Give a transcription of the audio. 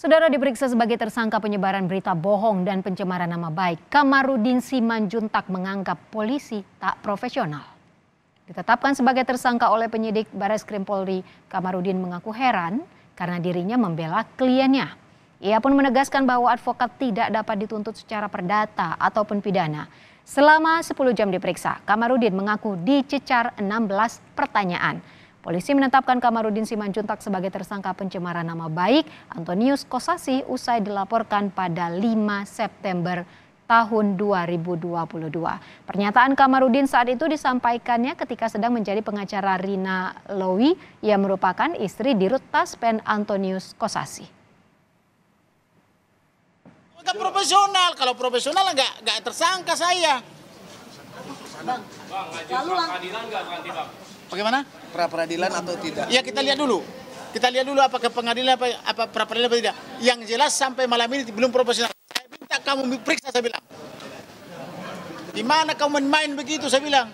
Saudara diperiksa sebagai tersangka penyebaran berita bohong dan pencemaran nama baik. Kamarudin Simanjuntak menganggap polisi tak profesional. Ditetapkan sebagai tersangka oleh penyidik Baris Krim Polri, Kamarudin mengaku heran karena dirinya membela kliennya. Ia pun menegaskan bahwa advokat tidak dapat dituntut secara perdata ataupun pidana. Selama 10 jam diperiksa, Kamarudin mengaku dicecar 16 pertanyaan. Polisi menetapkan Kamarudin Simanjuntak sebagai tersangka pencemaran nama baik Antonius Kosasi usai dilaporkan pada 5 September tahun 2022. Pernyataan Kamarudin saat itu disampaikannya ketika sedang menjadi pengacara Rina Lowi yang merupakan istri Dirut Taspen Antonius Kosasi. Enggak profesional, kalau profesional enggak, enggak tersangka saya. Bang, bang lalu peradilan nggak nanti bang? Bagaimana? Pra peradilan atau tidak? Ya kita lihat dulu. Kita lihat dulu apakah pengadilan apa, apa pra peradilan atau tidak. Yang jelas sampai malam ini belum profesional. Saya minta kamu periksa saya bilang. Di mana kamu main begitu saya bilang.